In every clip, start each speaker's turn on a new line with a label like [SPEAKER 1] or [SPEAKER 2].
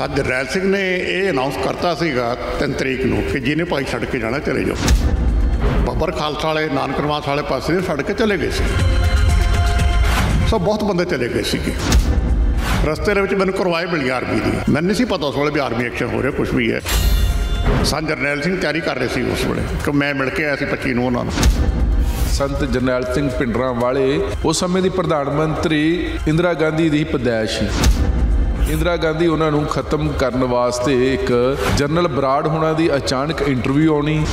[SPEAKER 1] ਸੱਜ ਰੈਲ ਸਿੰਘ ਨੇ ਇਹ ਅਨਾਉਂਸ ਕਰਤਾ ਸੀਗਾ 3 ਤਰੀਕ ਨੂੰ ਕਿ ਜਿਹਨੇ ਭਾਈ ਛੱਡ ਕੇ ਜਾਣਾ ਚਲੇ ਜਾਓ ਬੱਬਰ ਖਾਲਸਾ ਵਾਲੇ ਨਾਨਕਰਵਾਸ ਵਾਲੇ ਪਾਸੇ ਛੱਡ ਕੇ ਚਲੇ ਗਏ ਸੀ ਸੋ ਬਹੁਤ ਬੰਦੇ ਚਲੇ ਗਏ ਸੀਗੇ ਰਸਤੇ ਦੇ ਵਿੱਚ ਮੈਨੂੰ ਕਰਵਾਏ ਮਿਲੀ ਆਰਮੀ ਦੀ ਮੈਨੂੰ ਨਹੀਂ ਸੀ ਪਤਾ ਉਸ ਵੇਲੇ ਵੀ ਆਰਮੀ ਐਕਸ਼ਨ ਹੋ ਰਿਹਾ ਕੁਝ ਵੀ ਹੈ ਸੰਤ ਜਰਨੈਲ ਸਿੰਘ ਤਿਆਰੀ ਕਰ ਰਹੇ ਸੀ ਉਸ ਵੇਲੇ ਕਿ ਮੈਂ ਮਿਲ ਕੇ ਆਇਆ ਸੀ 25 ਨੂੰ ਉਹਨਾਂ ਨੂੰ
[SPEAKER 2] ਸੰਤ ਜਰਨੈਲ ਸਿੰਘ ਪਿੰਡਰਾਂ ਵਾਲੇ ਉਸ ਸਮੇਂ ਦੀ ਪ੍ਰਧਾਨ ਮੰਤਰੀ ਇੰਦਰਾ ਗਾਂਧੀ ਦੀ ਪਦਾਇਸ਼ ਸੀ ਇੰਦਰਾ ਗਾਂਧੀ ਉਹਨਾਂ ਨੂੰ ਖਤਮ ਕਰਨ ਵਾਸਤੇ ਇੱਕ ਜਨਰਲ ਬਰਾੜ ਹੋਣਾ ਦੀ ਅਚਾਨਕ ਇੰਟਰਵਿਊ ਆਉਣੀ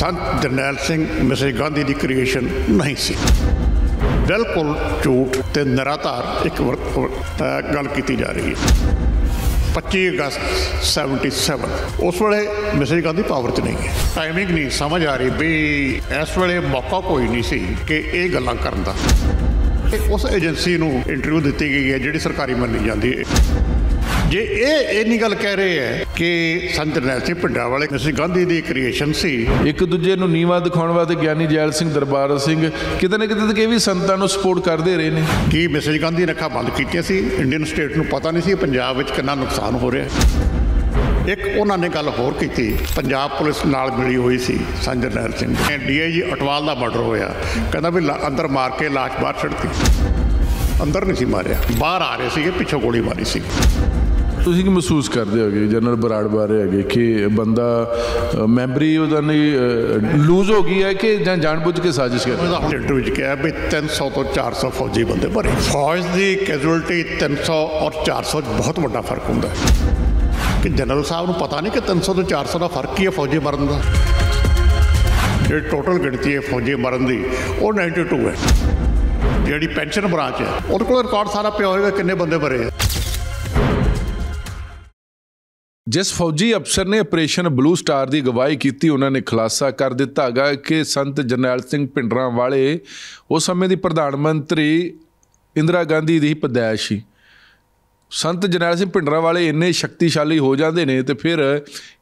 [SPEAKER 2] ਸੰਤ ਜਰਨੈਲ ਸਿੰਘ ਮਿਸੇ ਗਾਂਧੀ ਦੀ ਕ੍ਰੀਏਸ਼ਨ ਨਹੀਂ ਸੀ
[SPEAKER 1] ਬਿਲਕੁਲ ਝੂਠ ਤੇ ਨਰਾਤਾਰ ਇੱਕ ਗੱਲ ਕੀਤੀ ਜਾ ਰਹੀ ਹੈ 25 ਅਗਸਤ 77 ਉਸ ਵੇਲੇ ਮਿਸੇ ਗਾਂਧੀ ਪਾਵਰ 'ਚ ਨਹੀਂ ਹੈ ਟਾਈਮਿੰਗ ਨਹੀਂ ਸਮਝ ਆ ਰਹੀ ਵੀ ਇਸ ਵੇਲੇ ਮੌਕਾ ਕੋਈ ਨਹੀਂ ਸੀ ਕਿ ਇਹ ਗੱਲਾਂ ਕਰਨ ਦਾ ਤੇ ਉਸ ਏਜੰਸੀ ਨੂੰ ਇੰਟਰਵਿਊ ਦਿੱਤੀ ਗਈ ਹੈ ਜਿਹੜੀ ਸਰਕਾਰੀ ਮੰਨੀ ਜਾਂਦੀ ਹੈ
[SPEAKER 2] ਜੇ ਇਹ ਇਹ ਗੱਲ ਕਹਿ ਰਹੇ ਹੈ ਕਿ ਸੰਤ ਨੈਸੀ ਭੱਡਾ ਵਾਲੇ ਮਿਸਟਰ ਗਾਂਧੀ ਦੀ ਕ੍ਰੀਏਸ਼ਨ ਸੀ ਇੱਕ ਦੂਜੇ ਨੂੰ ਨੀਵਾ ਦਿਖਾਉਣ ਵਾਸਤੇ ਗਿਆਨੀ ਜੈਲ ਸਿੰਘ ਦਰਬਾਰ ਸਿੰਘ ਕਿਤੇ ਨਾ ਕਿਤੇ ਤੱਕ ਇਹ ਵੀ ਸੰਤਾਂ ਨੂੰ ਸਪੋਰਟ ਕਰਦੇ ਰਹੇ ਨੇ ਕੀ ਮਿਸਟਰ ਗਾਂਧੀ ਨੇ ਅੱਖਾਂ ਬੰਦ ਕੀਤੀਆਂ ਸੀ ਇੰਡੀਅਨ ਸਟੇਟ ਨੂੰ ਪਤਾ ਨਹੀਂ ਸੀ ਪੰਜਾਬ ਵਿੱਚ
[SPEAKER 1] ਕਿੰਨਾ ਨੁਕਸਾਨ ਹੋ ਰਿਹਾ ਹੈ ਇੱਕ ਉਹਨਾਂ ਨੇ ਗੱਲ ਹੋਰ ਕੀਤੀ ਪੰਜਾਬ ਪੁਲਿਸ ਨਾਲ ਮਿਲੀ ਹੋਈ ਸੀ ਸੰਜਰ ਨਹਿਰ ਸਿੰਘ ਡੀਆਈਜੀ ਅਟਵਾਲ ਦਾ ਮਰਡਰ ਹੋਇਆ ਕਹਿੰਦਾ ਵੀ ਅੰਦਰ ਮਾਰ ਕੇ ਲਾਸ਼ ਬਾਹਰ
[SPEAKER 2] ਛੱਡਤੀ ਅੰਦਰ ਨਹੀਂ ਸੀ ਮਾਰਿਆ ਬਾਹਰ ਆ ਰਹੇ ਸੀਗੇ ਪਿੱਛੋਂ ਗੋਲੀ ਮਾਰੀ ਸੀ ਤੁਸੀਂ ਕੀ ਮਹਿਸੂਸ ਕਰਦੇ ਹੋਗੇ ਜਨਰਲ ਬਰਾੜ ਬਾਰੇ ਹੈਗੇ ਕਿ ਬੰਦਾ ਮੈਮਰੀ ਉਹਦਾ ਨਹੀਂ ਲੂਜ਼ ਹੋ ਗਈ ਹੈ ਕਿ ਜਾਂ ਜਾਣਬੁੱਝ ਕੇ ਸਾਜ਼ਿਸ਼ ਕਰ ਰਿਹਾ ਹੈ ਇੰਟਰਵਿਊ ਵਿੱਚ ਕਿਹਾ ਵੀ 300 ਤੋਂ
[SPEAKER 1] 400 ਫੌਜੀ ਬੰਦੇ ਭਰੇ ਫੌਜ ਦੀ ਕੈਜੂਅਲਟੀ 300 ਔਰ 400 ਬਹੁਤ ਵੱਡਾ ਫਰਕ ਹੁੰਦਾ ਹੈ ਕਿ ਜਨਰਲ ਸਾਹਿਬ ਨੂੰ ਪਤਾ ਨਹੀਂ ਕਿ 300 ਤੋਂ 400 ਦਾ ਫਰਕ ਕੀ ਹੈ ਫੌਜੀ ਮਰਨ ਦਾ ਇਹ ਟੋਟਲ ਗਿਣਤੀ ਹੈ ਫੌਜੀ ਮਰਨ ਦੀ ਉਹ 92 ਹੈ ਜਿਹੜੀ
[SPEAKER 2] ਪੈਨਸ਼ਨ ਬ੍ਰਾਂਚ ਹੈ
[SPEAKER 1] ਉਹਦੇ ਕੋਲ ਰਿਕਾਰਡ ਸਾਰਾ ਪਿਆ ਹੋਏਗਾ ਕਿੰਨੇ ਬੰਦੇ ਮਰੇ ਆ
[SPEAKER 2] ਜਿਸ ਫੌਜੀ ਅਫਸਰ ਨੇ ਆਪਰੇਸ਼ਨ ਬਲੂ ਸਟਾਰ ਦੀ ਗਵਾਹੀ ਕੀਤੀ ਉਹਨਾਂ ਨੇ ਖੁਲਾਸਾ ਕਰ ਦਿੱਤਾ ਹੈਗਾ ਕਿ ਸੰਤ ਜਰਨੈਲ ਸਿੰਘ ਪਿੰਡਰਾਂ ਵਾਲੇ ਉਸ ਸਮੇਂ ਦੀ ਪ੍ਰਧਾਨ ਮੰਤਰੀ ਇੰਦਰਾ ਗਾਂਧੀ ਦੀ ਪਦਾਇਸ਼ੀ ਸੀ ਸੰਤ ਜਰਨੈਲ ਸਿੰਘ ਭਿੰਡਰਾਂਵਾਲੇ ਵਾਲੇ ਇੰਨੇ ਸ਼ਕਤੀਸ਼ਾਲੀ ਹੋ ਜਾਂਦੇ ਨੇ ਤੇ ਫਿਰ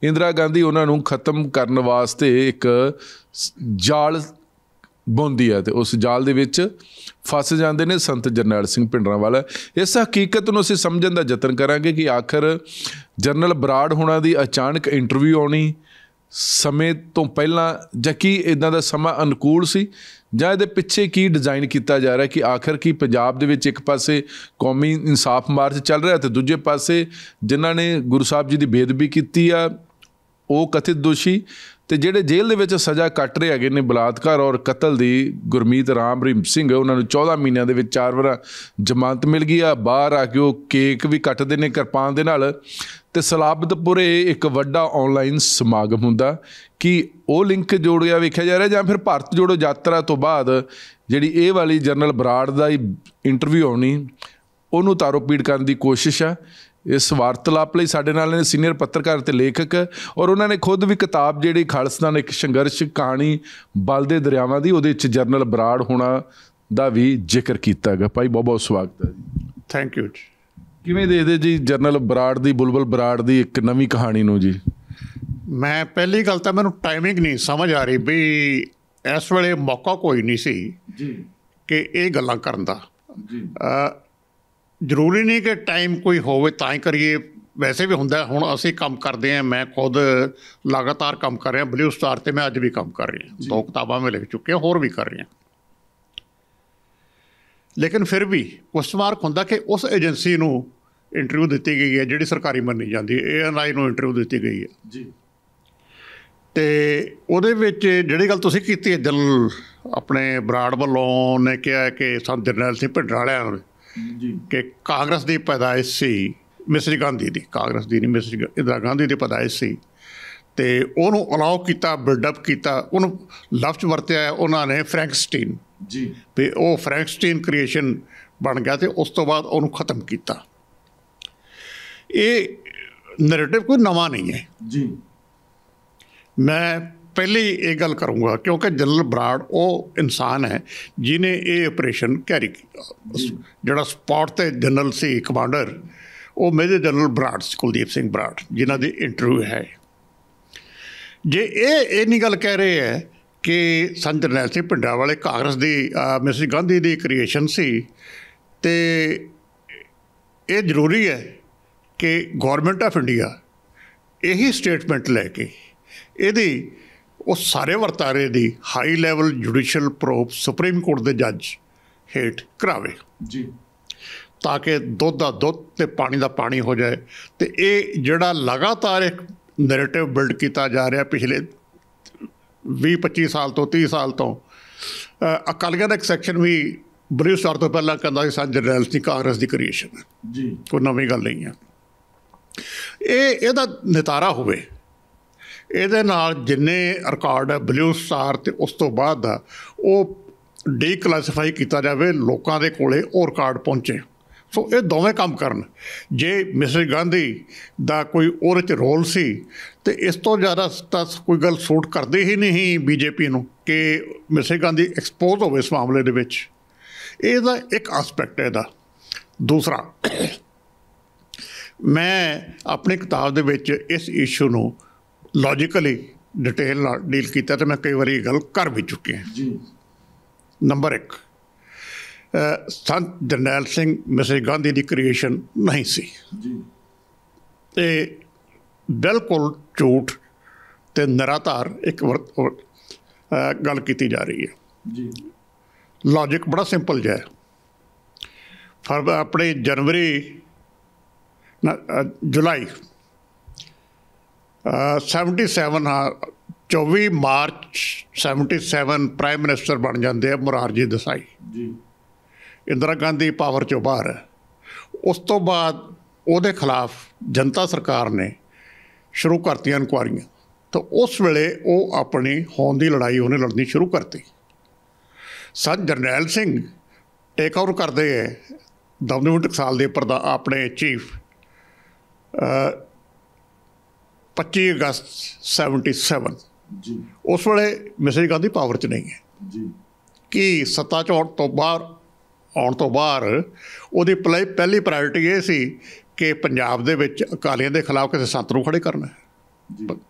[SPEAKER 2] ਇੰਦਰਾ ਗਾਂਧੀ ਉਹਨਾਂ ਨੂੰ ਖਤਮ ਕਰਨ ਵਾਸਤੇ ਇੱਕ ਜਾਲ ਬੁੰਦੀ ਆ ਤੇ ਉਸ ਜਾਲ ਦੇ ਵਿੱਚ ਫਸ ਜਾਂਦੇ ਨੇ ਸੰਤ ਜਰਨੈਲ ਸਿੰਘ ਭਿੰਡਰਾਂ ਵਾਲਾ ਇਸ ਹਕੀਕਤ ਨੂੰ ਅਸੀਂ ਸਮਝਣ ਦਾ ਯਤਨ ਕਰਾਂਗੇ ਕਿ ਆਖਰ ਜਰਨਲ ਬਰਾੜ ਹੋਣਾ ਦੀ ਅਚਾਨਕ ਇੰਟਰਵਿਊ ਆਉਣੀ ਸਮੇਂ ਤੋਂ ਪਹਿਲਾਂ ਜਾਂ ਕੀ ਇਦਾਂ ਦਾ ਸਮਾਂ ਅਨੁਕੂਲ ਸੀ ਜਾਂ ਇਹਦੇ ਪਿੱਛੇ ਕੀ ਡਿਜ਼ਾਈਨ ਕੀਤਾ ਜਾ ਰਿਹਾ ਕਿ ਆਖਰ ਕੀ ਪੰਜਾਬ ਦੇ ਵਿੱਚ ਇੱਕ ਪਾਸੇ ਕੌਮੀ ਇਨਸਾਫ ਮਾਰਚ ਚੱਲ ਰਿਹਾ ਤੇ ਦੂਜੇ ਪਾਸੇ ਜਿਨ੍ਹਾਂ ਨੇ ਗੁਰੂ ਸਾਹਿਬ ਜੀ ਦੀ ਬੇਦਬੀ ਕੀਤੀ ਆ ਉਹ ਕਥਿਤ ਦੋਸ਼ੀ ਤੇ ਜਿਹੜੇ ਜੇਲ੍ਹ ਦੇ ਵਿੱਚ ਸਜ਼ਾ ਕੱਟ ਰਹੇ ਹੈਗੇ ਨੇ ਬਲਾਤਕਾਰ ਔਰ ਕਤਲ ਦੀ ਗੁਰਮੀਤ ਰਾਮ ਰੀਮ ਸਿੰਘ ਉਹਨਾਂ ਨੂੰ 14 ਮਹੀਨਿਆਂ ਦੇ ਵਿੱਚ ਚਾਰ ਵਾਰ ਜ਼ਮਾਨਤ ਮਿਲ ਗਈ ਆ ਬਾਹਰ ਆ ਕੇ ਉਹ ਕੇਕ ਵੀ ਕੱਟਦੇ ਨੇ ਕਿਰਪਾਨ ਦੇ ਨਾਲ ਤੇ ਸਲਾਬਤਪੁਰੇ ਇੱਕ ਵੱਡਾ ਆਨਲਾਈਨ ਸਮਾਗਮ ਹੁੰਦਾ ਕਿ ਉਹ ਲਿੰਕ ਜੋੜਿਆ ਵੇਖਿਆ ਜਾ ਰਿਹਾ ਜਾਂ ਫਿਰ ਭਾਰਤ ਜੋੜੋ ਯਾਤਰਾ ਤੋਂ ਬਾਅਦ ਜਿਹੜੀ ਇਹ ਵਾਲੀ ਜਨਰਲ ਬਰਾੜ ਦਾ ਇੰਟਰਵਿਊ ਆਉਣੀ ਉਹਨੂੰ ਤਾਰੋਪੀੜ ਕਰਨ ਦੀ ਕੋਸ਼ਿਸ਼ ਆ ਇਸ ਵਾਰਤਲਾਪ ਲਈ ਸਾਡੇ ਨਾਲ ਨੇ ਸੀਨੀਅਰ ਪੱਤਰਕਾਰ ਤੇ ਲੇਖਕ ਔਰ ਉਹਨਾਂ ਨੇ ਖੁਦ ਵੀ ਕਿਤਾਬ ਜਿਹੜੀ ਖਾਲਸਤਾਨ ਇੱਕ ਸੰਘਰਸ਼ ਕਹਾਣੀ ਬਲ ਦੇ ਦਰਿਆਵਾਂ ਦੀ ਉਹਦੇ ਵਿੱਚ ਜਰਨਲ ਬਰਾੜ ਹੋਣਾ ਦਾ ਵੀ ਜ਼ਿਕਰ ਕੀਤਾ ਹੈਗਾ ਭਾਈ ਬਹੁਤ ਬਹੁਤ ਸਵਾਗਤ ਹੈ ਥੈਂਕ ਯੂ ਜੀ ਕਿਵੇਂ ਦੇਖਦੇ ਜੀ ਜਨਰਲ ਬਰਾੜ ਦੀ ਬੁਲਬੁਲ ਬਰਾੜ ਦੀ ਇੱਕ ਨਵੀਂ ਕਹਾਣੀ ਨੂੰ ਜੀ ਮੈਂ ਪਹਿਲੀ ਗੱਲ ਤਾਂ ਮੈਨੂੰ ਟਾਈਮਿੰਗ
[SPEAKER 1] ਨਹੀਂ ਸਮਝ ਆ ਰਹੀ ਵੀ ਇਸ ਵੇਲੇ ਮੌਕਾ ਕੋਈ ਨਹੀਂ ਸੀ ਜੀ ਕਿ ਇਹ ਗੱਲਾਂ ਕਰਨ ਦਾ ਜੀ ਜ਼ਰੂਰੀ ਨਹੀਂ ਕਿ ਟਾਈਮ ਕੋਈ ਹੋਵੇ ਤਾਂ ਹੀ ਕਰੀਏ ਵੈਸੇ ਵੀ ਹੁੰਦਾ ਹੁਣ ਅਸੀਂ ਕੰਮ ਕਰਦੇ ਆ ਮੈਂ ਖੁਦ ਲਗਾਤਾਰ ਕੰਮ ਕਰ ਰਿਹਾ ਬਲੂ ਸਟਾਰ ਤੇ ਮੈਂ ਅੱਜ ਵੀ ਕੰਮ ਕਰ ਰਿਹਾ ਦੋ ਕਿਤਾਬਾਂ ਮੈਂ ਲਿਖ ਚੁੱਕਿਆ ਹੋਰ ਵੀ ਕਰ ਰਿਹਾ ਲੇਕਿਨ ਫਿਰ ਵੀ ਕੁਐਸਚਨ ਮਾਰਕ ਹੁੰਦਾ ਕਿ ਉਸ ਏਜੰਸੀ ਨੂੰ ਇੰਟਰਵਿਊ ਦਿੱਤੀ ਗਈ ਹੈ ਜਿਹੜੀ ਸਰਕਾਰੀ ਮੰਨੀ ਜਾਂਦੀ ਹੈ ਏਐਨਆਈ ਨੂੰ ਇੰਟਰਵਿਊ ਦਿੱਤੀ ਗਈ ਹੈ ਜੀ ਤੇ ਉਹਦੇ ਵਿੱਚ ਜਿਹੜੀ ਗੱਲ ਤੁਸੀਂ ਕੀਤੀ ਹੈ ਦਿਲ ਆਪਣੇ ਬਰਾੜ ਵੱਲੋਂ ਨੇ ਕਿਹਾ ਕਿ ਸੰਤ ਜਰਨੈਲ ਸਿੰਘ ਭਿੰਡਰਾਲਿਆਂ ਵਾਲਿਆਂ ਨੇ ਜੀ ਕਿ ਕਾਂਗਰਸ ਦੀ ਪੈਦਾਇਸ਼ ਸੀ ਮਿਸਰੀ ਗਾਂਧੀ ਦੀ ਕਾਂਗਰਸ ਦੀ ਨਹੀਂ ਮਿਸਰੀ ਇਦਰਾ ਗਾਂਧੀ ਦੀ ਪੈਦਾਇਸ਼ ਸੀ ਤੇ ਉਹਨੂੰ ਅਲਾਉ ਕੀਤਾ ਬਿਲਡ ਅਪ ਕੀਤਾ ਉਹਨੂੰ ਲਫ਼ਜ਼ ਵਰਤਿਆ ਉਹਨਾਂ ਨੇ ਫ੍ਰੈਂਕ ਜੀ ਤੇ ਉਹ ਫ੍ਰੈਂਕਸਟੀਨ ਕ੍ਰੀਏਸ਼ਨ ਬਣ ਗਿਆ ਤੇ ਉਸ ਤੋਂ ਬਾਅਦ ਉਹਨੂੰ ਖਤਮ ਕੀਤਾ ਇਹ ਨੈਰੇਟਿਵ ਕੋਈ ਨਵਾਂ ਨਹੀਂ ਹੈ ਜੀ ਮੈਂ ਪਹਿਲੀ ਇਹ ਗੱਲ ਕਰੂੰਗਾ ਕਿਉਂਕਿ ਜਨਰਲ ਬਰਾੜ ਉਹ ਇਨਸਾਨ ਹੈ ਜਿਨੇ ਇਹ ਆਪਰੇਸ਼ਨ ਕੈਰੀ ਜਿਹੜਾ ਸਪੌਟ ਤੇ ਜਨਰਲ ਸੀ ਕਮਾਂਡਰ ਉਹ ਮੇਜਰ ਜਨਰਲ ਬਰਾੜ ਕੁਲਦੀਪ ਸਿੰਘ ਬਰਾੜ ਜਿਨ੍ਹਾਂ ਦੀ ਇੰਟਰਵਿਊ ਹੈ ਜੇ ਇਹ ਇਹ ਨਹੀਂ ਗੱਲ ਕਹਿ ਰਹੇ ਹੈ ਕਿ ਸੰਤ ਜਰਨੈਲ ਸਿੰਘ ਪਿੰਡਾ ਵਾਲੇ ਕਾਂਗਰਸ ਦੀ ਮਿਸਿਸ ਗਾਂਧੀ ਦੀ ਕ੍ਰੀਏਸ਼ਨ ਸੀ ਤੇ ਇਹ ਜ਼ਰੂਰੀ ਹੈ ਕਿ ਗਵਰਨਮੈਂਟ ਆਫ ਇੰਡੀਆ ਇਹੀ ਸਟੇਟਮੈਂਟ ਲੈ ਕੇ ਇਹਦੀ ਉਹ ਸਾਰੇ ਵਰਤਾਰੇ ਦੀ high level judicial probe supreme court ਦੇ ਜੱਜ ਹੇਠ ਕਰਾਵੇ ਜੀ ਤਾਂ ਕਿ ਦੁੱਧ ਦਾ ਦੁੱਧ ਤੇ ਪਾਣੀ ਦਾ ਪਾਣੀ ਹੋ ਜਾਏ ਤੇ ਇਹ ਜਿਹੜਾ ਲਗਾਤਾਰ ਇੱਕ ਨੈਰੇਟਿਵ ਬਿਲਡ ਕੀਤਾ ਜਾ ਰਿਹਾ ਪਿਛਲੇ 20 25 ਸਾਲ ਤੋਂ 30 ਸਾਲ ਤੋਂ ਅਕਾਲੀਆਂ ਦਾ ਇੱਕ ਸੈਕਸ਼ਨ ਵੀ ਬ੍ਰਿਟਿਸ਼ ਸਰਕਾਰ ਤੋਂ ਪਹਿਲਾਂ ਕਹਿੰਦਾ ਸੀ ਸਾਂ ਜਨਰਲ ਸੀ ਕਾਂਗਰਸ ਦੀ ਕ੍ਰੀਏਸ਼ਨ ਜੀ ਕੋਈ ਨਵੀਂ ਗੱਲ ਨਹੀਂ ਹੈ ਇਹ ਇਹਦਾ ਨਿਤਾਰਾ ਹੋਵੇ ਇਹਦੇ ਨਾਲ ਜਿੰਨੇ ਰਿਕਾਰਡ ਹੈ ਬਲੂ ਸਟਾਰ ਤੇ ਉਸ ਤੋਂ ਬਾਅਦ ਉਹ ਡੀਕਲਾਸੀਫਾਈ ਕੀਤਾ ਜਾਵੇ ਲੋਕਾਂ ਦੇ ਕੋਲੇ ਉਹ ਰਿਕਾਰਡ ਪਹੁੰਚੇ ਸੋ ਇਹ ਦੋਵੇਂ ਕੰਮ ਕਰਨ ਜੇ ਮਿਸਟਰ ਗਾਂਧੀ ਦਾ ਕੋਈ ਉਹਦੇ ਚ ਰੋਲ ਸੀ ਤੇ ਇਸ ਤੋਂ ਜ਼ਿਆਦਾ ਤਾਂ ਕੋਈ ਗੱਲ ਸੂਟ ਕਰਦੇ ਹੀ ਨਹੀਂ ਬੀਜੇਪੀ ਨੂੰ ਕਿ ਮਿਸਟਰ ਗਾਂਧੀ ਐਕਸਪੋਜ਼ ਹੋਵੇ ਇਸ ਮਾਮਲੇ ਦੇ ਵਿੱਚ ਇਹ ਦਾ ਇੱਕ ਐਸਪੈਕਟ ਹੈ ਦਾ ਦੂਸਰਾ ਮੈਂ ਆਪਣੀ ਕਿਤਾਬ ਦੇ ਵਿੱਚ ਇਸ ਇਸ਼ੂ ਨੂੰ ਲੌਜੀਕਲੀ ਡਿਟੇਲ ਨਾਲ ਡੀਲ ਕੀਤਾ ਤੇ ਮੈਂ ਕਈ ਵਾਰੀ ਗੱਲ ਕਰ ਵੀ ਚੁੱਕਿਆ ਜੀ ਨੰਬਰ 1 ਸੰਤ ਜਰਨੈਲ ਸਿੰਘ ਮਿਸਿਸ ਗਾਂਧੀ ਦੀ ਕ੍ਰੀਏਸ਼ਨ ਨਹੀਂ ਸੀ ਜੀ ਤੇ ਬਿਲਕੁਲ ਝੂਠ ਤੇ ਨਰਾਧਾਰ ਇੱਕ ਵਰਤ ਗੱਲ ਕੀਤੀ ਜਾ ਰਹੀ ਹੈ ਜੀ ਲੌਜੀਕ ਬੜਾ ਸਿੰਪਲ ਜਿਹਾ ਹੈ ਫਰ ਆਪਣੇ ਜਨਵਰੀ ਜੁਲਾਈ 77 24 ਮਾਰਚ 77 ਪ੍ਰਾਈਮ ਮਿਨਿਸਟਰ ਬਣ ਜਾਂਦੇ ਆ ਮੁਰਾਰਜੀ ਦਸਾਈ ਜੀ ਇੰਦਰਾ ਗਾਂਧੀ ਪਾਵਰ ਚੋਂ ਬਾਹਰ ਉਸ ਤੋਂ ਬਾਅਦ ਉਹਦੇ ਖਿਲਾਫ ਜਨਤਾ ਸਰਕਾਰ ਨੇ ਸ਼ੁਰੂ ਕਰਤੀਆਂ ਇਨਕੁਆਰੀਆਂ ਤਾਂ ਉਸ ਵੇਲੇ ਉਹ ਆਪਣੀ ਹੋਂਦ ਦੀ ਲੜਾਈ ਉਹਨੇ ਲੜਨੀ ਸ਼ੁਰੂ ਕਰਤੀ ਸੱਜ ਜਰਨੈਲ ਸਿੰਘ ਟੇਕ ਆਊਟ ਕਰਦੇ ਹੈ ਦਮਦਮੀ ਟਕਸਾਲ ਦੇ ਦਾ ਆਪਣੇ ਚੀਫ 25 ਅਗਸਤ 77 ਜੀ ਉਸ ਵੇਲੇ ਮਿਸਰੀ ਗਾਂਧੀ ਪਾਵਰ 'ਚ ਨਹੀਂ ਹੈ ਜੀ ਕੀ ਸੱਤਾ ਚੋਂ ਤੋਂ ਬਾਹਰ ਆਉਣ ਤੋਂ ਬਾਅਦ ਉਹਦੀ ਪਹਿਲੀ ਪ੍ਰਾਇੋਰਟੀ ਇਹ ਸੀ ਕਿ ਪੰਜਾਬ ਦੇ ਵਿੱਚ ਅਕਾਲੀਆਂ ਦੇ ਖਿਲਾਫ ਕਿਸੇ ਸੰਤ ਨੂੰ ਖੜੇ ਕਰਨਾ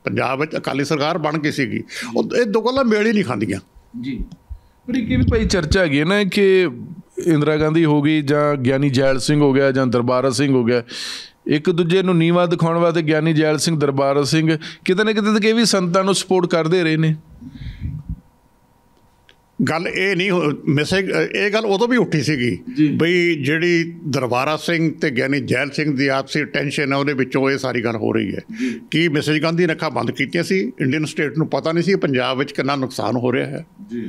[SPEAKER 1] ਪੰਜਾਬ ਵਿੱਚ ਅਕਾਲੀ ਸਰਕਾਰ ਬਣ ਕੇ ਸੀਗੀ ਉਹ ਇਹ ਦੋ ਗੱਲਾਂ ਮੇਲ ਹੀ ਨਹੀਂ ਖਾਂਦੀਆਂ ਜੀ
[SPEAKER 2] ਪਰ ਇੱਕ ਵੀ ਭਾਈ ਚਰਚਾ ਹੈਗੀ ਹੈ ਨਾ ਕਿ ਇੰਦਰਾ ਗਾਂਧੀ ਹੋ ਗਈ ਜਾਂ ਗਿਆਨੀ ਜੈਲ ਸਿੰਘ ਹੋ ਗਿਆ ਜਾਂ ਦਰਬਾਰਾ ਸਿੰਘ ਹੋ ਗਿਆ ਇੱਕ ਦੂਜੇ ਨੂੰ ਨੀਵਾ ਦਿਖਾਉਣ ਵਾਸਤੇ ਗਿਆਨੀ ਜੈਲ ਸਿੰਘ ਦਰਬਾਰਾ ਸਿੰਘ ਕਿਤੇ ਨਾ ਕਿਤੇ ਤੱਕ ਇਹ ਵੀ ਸੰਤਾਂ ਨੂੰ ਸਪੋਰਟ ਕਰਦੇ ਰਹੇ ਨੇ ਗੱਲ ਇਹ ਨਹੀਂ ਮਿਸੇ ਇਹ ਗੱਲ ਉਦੋਂ ਵੀ ਉੱਠੀ
[SPEAKER 1] ਸੀਗੀ ਬਈ ਜਿਹੜੀ ਦਰਬਾਰਾ ਸਿੰਘ ਤੇ ਗਿਆਨੀ ਜੈਲ ਸਿੰਘ ਦੀ ਆਪਸੀ ਟੈਨਸ਼ਨ ਹੈ ਉਹਦੇ ਵਿੱਚੋਂ ਇਹ ਸਾਰੀ ਗੱਲ ਹੋ ਰਹੀ ਹੈ ਕਿ ਮੈਸੇਜ ਗਾਂਧੀ ਰੱਖਾ ਬੰਦ ਕੀਤੀਆਂ ਸੀ ਇੰਡੀਅਨ ਸਟੇਟ ਨੂੰ ਪਤਾ ਨਹੀਂ ਸੀ ਪੰਜਾਬ ਵਿੱਚ ਕਿੰਨਾ ਨੁਕਸਾਨ ਹੋ ਰਿਹਾ ਹੈ ਜੀ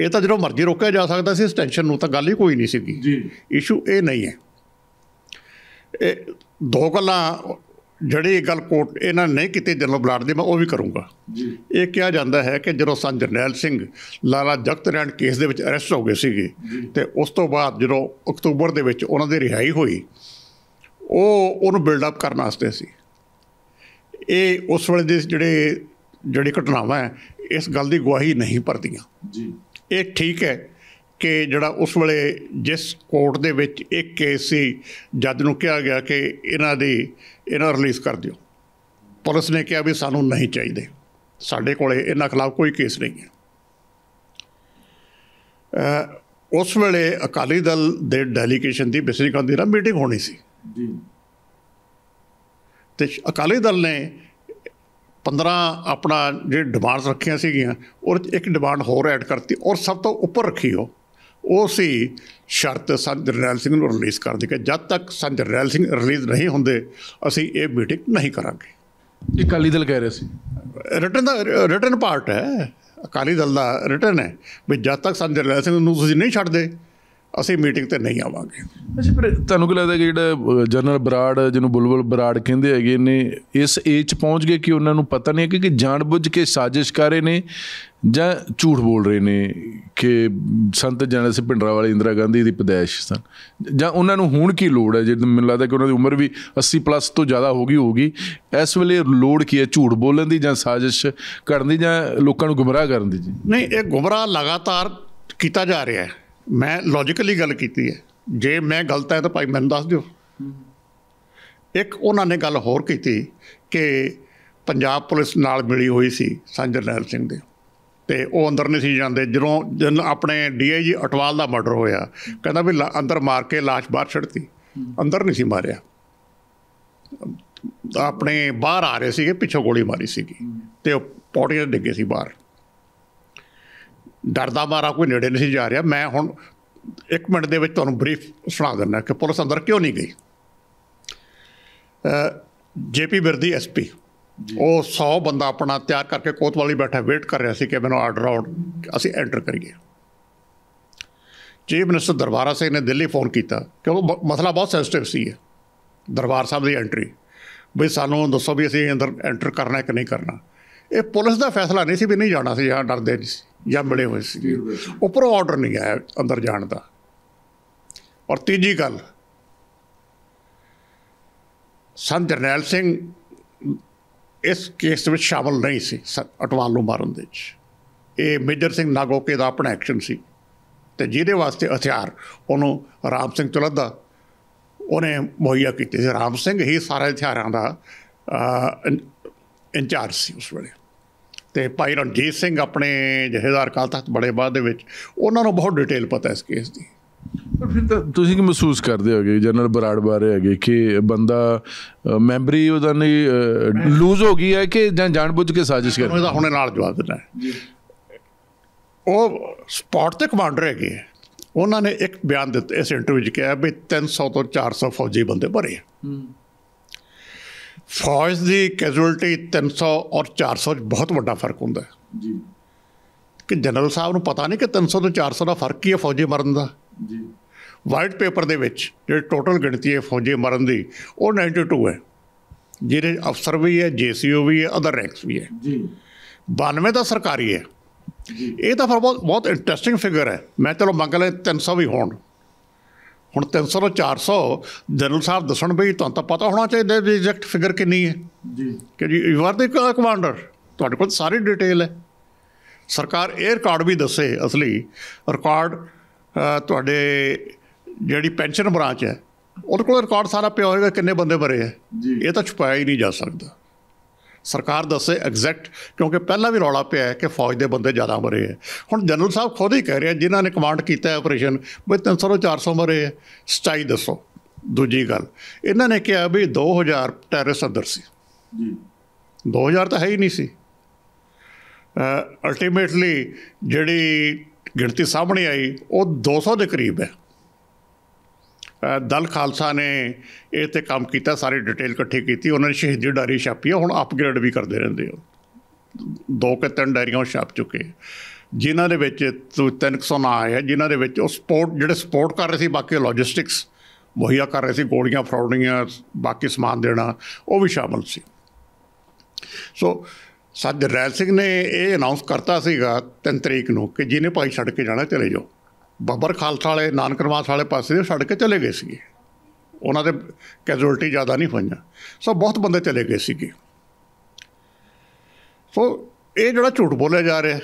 [SPEAKER 1] ਇਹ ਤਾਂ ਜਦੋਂ ਮਰਜ਼ੀ ਰੋਕਿਆ ਜਾ ਸਕਦਾ ਸੀ ਇਸ ਟੈਨਸ਼ਨ ਨੂੰ ਤਾਂ ਗੱਲ ਹੀ ਕੋਈ ਨਹੀਂ ਸੀਗੀ ਜੀ ਇਸ਼ੂ ਇਹ ਨਹੀਂ ਹੈ ਇਹ ਦੋ ਗੱਲਾਂ ਜਿਹੜੀ ਗੱਲ ਕੋਟ ਇਹਨਾਂ ਨੇ ਨਹੀਂ ਕੀਤੀ ਜਨਰਲ ਬਲਾਟ ਦੇ ਮੈਂ ਉਹ ਵੀ ਕਰੂੰਗਾ ਇਹ ਕਿਹਾ ਜਾਂਦਾ ਹੈ ਕਿ ਜਦੋਂ ਸੰਜ ਜਰਨੈਲ ਸਿੰਘ ਲਾਲਾ ਜਗਤ ਰੈਂਡ ਕੇਸ ਦੇ ਵਿੱਚ ਅਰੈਸਟ ਹੋ ਗਏ ਸੀਗੇ ਤੇ ਉਸ ਤੋਂ ਬਾਅਦ ਜਦੋਂ ਅਕਤੂਬਰ ਦੇ ਵਿੱਚ ਉਹਨਾਂ ਦੀ ਰਿਹਾਈ ਹੋਈ ਉਹ ਉਹਨੂੰ ਬਿਲਡ ਅਪ ਕਰਨ ਵਾਸਤੇ ਸੀ ਇਹ ਉਸ ਵੇਲੇ ਦੇ ਜਿਹੜੇ ਜਿਹੜੀ ਘਟਨਾਵਾਂ ਹੈ ਇਸ ਗੱਲ ਦੀ ਗਵਾਹੀ ਨਹੀਂ ਭਰਦੀਆਂ ਜੀ ਇਹ ਠੀਕ ਹੈ ਕਿ ਜਿਹੜਾ ਉਸ ਵੇਲੇ ਜਿਸ ਕੋਰਟ ਦੇ ਵਿੱਚ ਇੱਕ ਕੇਸ ਸੀ ਜੱਜ ਨੂੰ ਕਿਹਾ ਗਿਆ ਕਿ ਇਹਨਾਂ ਦੀ ਇਹਨਾਂ ਰਿਲੀਜ਼ ਕਰ ਦਿਓ ਪੁਲਿਸ ਨੇ ਕਿਹਾ ਵੀ ਸਾਨੂੰ ਨਹੀਂ ਚਾਹੀਦੇ ਸਾਡੇ ਕੋਲੇ ਇਹਨਾਂ ਖਿਲਾਫ ਕੋਈ ਕੇਸ ਨਹੀਂ ਹੈ ਉਸ ਵੇਲੇ ਅਕਾਲੀ ਦਲ ਦੇ ਡੈਲੀਗੇਸ਼ਨ ਦੀ ਬਿਸਰੀ ਕੰਦੀ ਨਾਲ ਮੀਟਿੰਗ ਹੋਣੀ ਸੀ ਜੀ ਤੇ ਅਕਾਲੀ ਦਲ ਨੇ 15 ਆਪਣਾ ਜਿਹੜੇ ਡਿਮਾਂਡਸ ਰੱਖੀਆਂ ਸੀਗੀਆਂ ਔਰ ਇੱਕ ਡਿਮਾਂਡ ਹੋਰ ਐਡ ਕਰਤੀ ਔਰ ਸਭ ਤੋਂ ਉੱਪਰ ਰੱਖੀ ਉਹ ਉਹ ਸੀ ਸ਼ਰਤ ਸੰਤ ਜਰਨੈਲ ਸਿੰਘ ਨੂੰ ਰਿਲੀਜ਼ ਕਰ ਦੇ ਕਿ ਜਦ ਤੱਕ ਸੰਤ ਜਰਨੈਲ ਸਿੰਘ ਰਿਲੀਜ਼ ਨਹੀਂ ਹੁੰਦੇ ਅਸੀਂ ਇਹ ਮੀਟਿੰਗ ਨਹੀਂ ਕਰਾਂਗੇ ਇਹ ਅਕਾਲੀ ਦਲ ਕਹਿ ਰਹੇ ਸੀ ਰਿਟਰਨ ਦਾ ਰਿਟਰਨ ਪਾਰਟ ਹੈ ਅਕਾਲੀ ਦਲ ਦਾ ਰਿਟਰਨ ਹੈ ਵੀ ਜਦ ਤੱਕ ਸੰਤ ਜਰਨੈਲ ਸਿੰਘ ਨੂੰ ਤੁਸੀਂ ਨਹੀਂ ਛੱਡਦੇ ਅਸੀਂ ਮੀਟਿੰਗ ਤੇ ਨਹੀਂ ਆਵਾਂਗੇ ਅੱਛਾ
[SPEAKER 2] ਪਰ ਤੁਹਾਨੂੰ ਕੀ ਲੱਗਦਾ ਕਿ ਜਿਹੜਾ ਜਨਰਲ ਬਰਾੜ ਜਿਹਨੂੰ ਬੁਲਬੁਲ ਬਰਾੜ ਕਹਿੰਦੇ ਹੈਗੇ ਨੇ ਇਸ ਏਜ 'ਚ ਪਹੁੰਚ ਗਏ ਕਿ ਉਹਨਾਂ ਨੂੰ ਪਤਾ ਨਹੀਂ ਕਿ ਕਿ ਜਾਣਬੁੱਝ ਕੇ ਸਾਜ਼ਿਸ਼ ਕਰ ਰਹੇ ਨੇ ਜਾਂ ਝੂਠ ਬੋਲ ਰਹੇ ਨੇ ਕਿ ਸੰਤ ਜਨਰਲ ਸਿੰਘ ਭਿੰਡਰਾ ਵਾਲੇ ਇੰਦਰਾ ਗਾਂਧੀ ਦੀ ਪਦੇਸ਼ ਸਨ ਜਾਂ ਉਹਨਾਂ ਨੂੰ ਹੁਣ ਕੀ ਲੋੜ ਹੈ ਜਿੱਦ ਮੈਨੂੰ ਲੱਗਦਾ ਕਿ ਉਹਨਾਂ ਦੀ ਉਮਰ ਵੀ 80 ਪਲੱਸ ਤੋਂ ਜ਼ਿਆਦਾ ਹੋ ਗਈ ਹੋਗੀ ਇਸ ਵੇਲੇ ਲੋੜ ਕੀ ਹੈ ਝੂਠ ਬੋਲਣ ਦੀ ਜਾਂ ਸਾਜ਼ਿਸ਼ ਕਰਨ ਦੀ ਜਾਂ ਲੋਕਾਂ ਨੂੰ ਗੁੰਮਰਾਹ ਕਰਨ ਦੀ ਜੀ ਨਹੀਂ ਇਹ ਗੁੰਮਰਾਹ ਲਗਾਤਾਰ ਕੀਤਾ ਜਾ ਰਿਹਾ ਹੈ ਮੈਂ ਲੌਜੀਕਲੀ ਗੱਲ
[SPEAKER 1] ਕੀਤੀ ਹੈ ਜੇ ਮੈਂ ਗਲਤ ਹੈ ਤਾਂ ਭਾਈ ਮੈਨੂੰ ਦੱਸ ਦਿਓ ਇੱਕ ਉਹਨਾਂ ਨੇ ਗੱਲ ਹੋਰ ਕੀਤੀ ਕਿ ਪੰਜਾਬ ਪੁਲਿਸ ਨਾਲ ਮਿਲੀ ਹੋਈ ਸੀ ਸੰਜਰ ਨੈਲ ਸਿੰਘ ਦੇ ਤੇ ਉਹ ਅੰਦਰ ਨਹੀਂ ਸੀ ਜਾਂਦੇ ਜਦੋਂ ਜਨ ਆਪਣੇ ਡੀਆਈਜੀ ਅਟਵਾਲ ਦਾ ਮਰਡਰ ਹੋਇਆ ਕਹਿੰਦਾ ਵੀ ਅੰਦਰ ਮਾਰ ਕੇ লাশ ਬਾਹਰ ਛੱਡਤੀ ਅੰਦਰ ਨਹੀਂ ਸੀ ਮਾਰਿਆ ਆਪਣੇ ਬਾਹਰ ਆ ਰਹੇ ਸੀਗੇ ਪਿੱਛੋਂ ਗੋਲੀ ਮਾਰੀ ਸੀਗੀ ਤੇ ਉਹ ਪੌੜੀਆਂ ਡਿੱਗੇ ਸੀ ਬਾਹਰ ਡਰਦਾ ਮਾਰਾ ਕੋਈ ਨੇੜੇ ਨਹੀਂ ਜਾ ਰਿਹਾ ਮੈਂ ਹੁਣ 1 ਮਿੰਟ ਦੇ ਵਿੱਚ ਤੁਹਾਨੂੰ ਬਰੀਫ ਸੁਣਾ ਦਿੰਦਾ ਕਿ ਪੁਲਿਸ ਅੰਦਰ ਕਿਉਂ ਨਹੀਂ ਗਈ ਜੇਪੀ ਵਰਦੀ ਐਸਪੀ ਉਹ 100 ਬੰਦਾ ਆਪਣਾ ਤਿਆਰ ਕਰਕੇ ਕੋਤਵਾਲੀ ਬੈਠਾ ਵੇਟ ਕਰ ਰਿਹਾ ਸੀ ਕਿ ਮੈਨੂੰ ਆਰਡਰ ਆਉਟ ਅਸੀਂ ਐਂਟਰ ਕਰੀਏ ਚੀਫ ਮਿਨਿਸਟਰ ਦਰਬਾਰਾ ਸਿੰਘ ਨੇ ਦਿੱਲੀ ਫੋਨ ਕੀਤਾ ਉਹ ਮਸਲਾ ਬਹੁਤ ਸੈਂਸਿਟਿਵ ਸੀ ਦਰਬਾਰ ਸਾਹਿਬ ਦੀ ਐਂਟਰੀ ਵੀ ਸਾਨੂੰ ਦੱਸੋ ਵੀ ਅਸੀਂ ਅੰਦਰ ਐਂਟਰ ਕਰਨਾ ਹੈ ਕਿ ਨਹੀਂ ਕਰਨਾ ਇਹ ਪੁਲਿਸ ਦਾ ਫੈਸਲਾ ਨਹੀਂ ਸੀ ਵੀ ਨਹੀਂ ਜਾਣਾ ਸੀ ਜਾਂ ਡਰਦੇ ਨਹੀਂ ਸੀ ਜੰਮੜੇ ਹੋਏ ਸੀ ਉੱਪਰੋਂ ਆਰਡਰ ਨਹੀਂ ਆਇਆ ਅੰਦਰ ਜਾਣ ਦਾ ਔਰ ਤੀਜੀ ਗੱਲ ਸੰਤ ਜਰਨੈਲ ਸਿੰਘ ਇਸ ਕੇਸ ਵਿੱਚ ਸ਼ਾਮਲ ਨਹੀਂ ਸੀ ਅਟਵਾਲ ਨੂੰ ਮਾਰਨ ਦੇ ਵਿੱਚ ਇਹ ਮੇਜਰ ਸਿੰਘ ਨਾਗੋਕੇ ਦਾ ਆਪਣਾ ਐਕਸ਼ਨ ਸੀ ਤੇ ਜਿਹਦੇ ਵਾਸਤੇ ਹਥਿਆਰ ਉਹਨੂੰ ਰਾਮ ਸਿੰਘ ਤੁਲੱਦਾ ਉਹਨੇ ਮੋਹਿਆ ਕੀਤੇ ਸੀ ਰਾਮ ਸਿੰਘ ਹੀ ਸਾਰੇ ਹਥਿਆਰਾਂ ਦਾ ਇੰਚਾਰਜ ਸੀ ਉਸ ਵੇਲੇ ਤੇ ਭਾਈ ਰਣਜੀਤ ਸਿੰਘ ਆਪਣੇ ਜਹੇਦਾਰ ਕਾਲ ਤਖਤ ਬੜੇ ਬਾਅਦ ਦੇ ਵਿੱਚ ਉਹਨਾਂ ਨੂੰ ਬਹੁਤ ਡਿਟੇਲ ਪਤਾ ਇਸ ਕੇਸ ਦੀ
[SPEAKER 2] ਫਿਰ ਤਾਂ ਤੁਸੀਂ ਕੀ ਮਹਿਸੂਸ ਕਰਦੇ ਹੋਗੇ ਜਨਰਲ ਬਰਾੜ ਬਾਰੇ ਹੈਗੇ ਕਿ ਬੰਦਾ ਮੈਮਰੀ ਉਹਦਾ ਨਹੀਂ ਲੂਜ਼ ਹੋ ਗਈ ਹੈ ਕਿ ਜਾਂ ਜਾਣਬੁੱਝ ਕੇ ਸਾਜ਼ਿਸ਼ ਕਰ ਉਹਦਾ ਹੁਣੇ ਨਾਲ ਜਵਾਬ ਦੇਣਾ
[SPEAKER 1] ਉਹ ਸਪੌਟ ਤੇ ਕਮਾਂਡਰ ਹੈਗੇ ਉਹਨਾਂ ਨੇ ਇੱਕ ਬਿਆਨ ਦਿੱਤਾ ਇਸ ਇੰਟਰਵਿਊ 'ਚ ਕਿਹਾ ਵੀ 300 ਤੋਂ 400 ਫੌਜੀ ਬੰਦੇ ਭਰੇ ਹੂੰ ਫੌਜ ਦੀ ਕੈਜੁਅਲਟੀ 300 ਔਰ 400 'ਚ ਬਹੁਤ ਵੱਡਾ ਫਰਕ ਹੁੰਦਾ ਹੈ ਜੀ ਕਿ ਜਨਰਲ ਸਾਹਿਬ ਨੂੰ ਪਤਾ ਨਹੀਂ ਕਿ 300 ਤੋਂ 400 ਦਾ ਫਰਕ ਕੀ ਹੈ ਫੌਜੀ ਮਰਨ ਦਾ ਜੀ ਵਾਈਟ ਪੇਪਰ ਦੇ ਵਿੱਚ ਜਿਹੜੀ ਟੋਟਲ ਗਿਣਤੀ ਹੈ ਫੌਜੀ ਮਰਨ ਦੀ ਉਹ 92 ਹੈ ਜਿਹੜੇ ਅਫਸਰ ਵੀ ਹੈ ਜੀਸੀਓ ਵੀ ਹੈ ਅਦਰ ਰੈਂਕਸ ਵੀ ਹੈ ਜੀ 92 ਤਾਂ ਸਰਕਾਰੀ ਹੈ ਇਹ ਤਾਂ ਫਿਰ ਬਹੁਤ ਬਹੁਤ ਇੰਟਰਸਟਿੰਗ ਫਿਗਰ ਹੈ ਮੈਂ ਚਲੋ ਮੰਗ ਲੈ 300 ਵੀ ਹੋਣ ਹੁਣ 300 ਤੋਂ 400 ਜਨਰਲ ਸਾਹਿਬ ਦੱਸਣ ਬਈ ਤੁਹਾਨੂੰ ਤਾਂ ਪਤਾ ਹੋਣਾ ਚਾਹੀਦਾ ਵੀ ਐਗਜ਼ੈਕਟ ਫਿਗਰ ਕਿੰਨੀ ਹੈ ਜੀ ਕਿ ਜੀ ਯੂ ਦੇ ਕਮਾਂਡਰ ਤੁਹਾਡੇ ਕੋਲ ਸਾਰੀ ਡਿਟੇਲ ਹੈ ਸਰਕਾਰ 에ਅਰ ਰਿਕਾਰਡ ਵੀ ਦੱਸੇ ਅਸਲੀ ਰਿਕਾਰਡ ਤੁਹਾਡੇ ਜਿਹੜੀ ਪੈਨਸ਼ਨ ਬ੍ਰਾਂਚ ਹੈ ਉਹਦੇ ਕੋਲ ਰਿਕਾਰਡ ਸਾਰਾ ਪਿਆ ਹੋਏਗਾ ਕਿੰਨੇ ਬੰਦੇ ਭਰੇ ਹੈ ਇਹ ਤਾਂ ਛੁਪਾਇਆ ਹੀ ਨਹੀਂ ਜਾ ਸਕਦਾ ਸਰਕਾਰ ਦੱਸੇ ਐਗਜ਼ੈਕਟ ਕਿਉਂਕਿ ਪਹਿਲਾਂ ਵੀ ਰੌਲਾ ਪਿਆ ਹੈ ਕਿ ਫੌਜ ਦੇ ਬੰਦੇ ਜ਼ਿਆਦਾ ਮਰੇ ਹੈ ਹੁਣ ਜਨਰਲ ਸਾਹਿਬ ਖੁਦ ਹੀ ਕਹਿ ਰਹੇ ਜਿਨ੍ਹਾਂ ਨੇ ਕਮਾਂਡ ਕੀਤਾ ਹੈ ਆਪਰੇਸ਼ਨ ਵੀ 300 400 ਮਰੇ ਹੈ ਸਟਾਈ ਦੱਸੋ ਦੂਜੀ ਗੱਲ ਇਹਨਾਂ ਨੇ ਕਿਹਾ ਵੀ 2000 ਟੈਰਰਿਸ ਅੰਦਰ ਸੀ ਜੀ 2000 ਤਾਂ ਹੈ ਹੀ ਨਹੀਂ ਸੀ ਅਲਟੀਮੇਟਲੀ ਜਿਹੜੀ ਗਿਣਤੀ ਸਾਹਮਣੇ ਆਈ ਉਹ 200 ਦੇ ਕਰੀਬ ਹੈ ਦਲ ਖਾਲਸਾ ਨੇ ਇਹ ਤੇ ਕੰਮ ਕੀਤਾ ਸਾਰੀ ਡਿਟੇਲ ਇਕੱਠੀ ਕੀਤੀ ਉਹਨਾਂ ਨੇ ਸ਼ਹੀਦੀ ਡਾਇਰੀ ਛਾਪੀ ਹੁਣ ਅਪਗ੍ਰੇਡ ਵੀ ਕਰਦੇ ਰਹਿੰਦੇ ਹੋ ਦੋ ਕਿ ਤਿੰਨ ਡਾਇਰੀਆਂ ਛਾਪ ਚੁੱਕੇ ਜਿਨ੍ਹਾਂ ਦੇ ਵਿੱਚ 300 ਨਾਂ ਆਏ ਜਿਨ੍ਹਾਂ ਦੇ ਵਿੱਚ ਉਹ ਸਪੋਰਟ ਜਿਹੜੇ ਸਪੋਰਟ ਕਰ ਰਹੇ ਸੀ ਬਾਕੀ ਲੌਜਿਸਟਿਕਸ ਮੁਹੱਈਆ ਕਰ ਰਹੇ ਸੀ ਗੋਲੀਆਂ ਫਰੌੜੀਆਂ ਬਾਕੀ ਸਮਾਨ ਦੇਣਾ ਉਹ ਵੀ ਸ਼ਾਮਲ ਸੀ ਸੋ ਸਾਡੇ ਰੈਲ ਸਿੰਘ ਨੇ ਇਹ ਅਨਾਉਂਸ ਕਰਤਾ ਸੀਗਾ 3 ਤਰੀਕ ਨੂੰ ਕਿ ਜਿਹਨੇ ਭਾਈ ਛੱਡ ਕੇ ਜਾਣਾ ਚਲੇ ਜਾਓ ਬੱਬਰ ਖਾਲਸਾ ਵਾਲੇ ਨਾਨਕਨਵਾਸ ਵਾਲੇ ਪਾਸੇ ਦੇ ਛੱਡ ਕੇ ਚਲੇ ਗਏ ਸੀਗੇ ਉਹਨਾਂ ਦੇ ਕੈਜੂਅਲਟੀ ਜ਼ਿਆਦਾ ਨਹੀਂ ਹੋਈਆਂ ਸੋ ਬਹੁਤ ਬੰਦੇ ਚਲੇ ਗਏ ਸੀਗੇ ਸੋ ਇਹ ਜਿਹੜਾ ਝੂਠ ਬੋਲਿਆ ਜਾ ਰਿਹਾ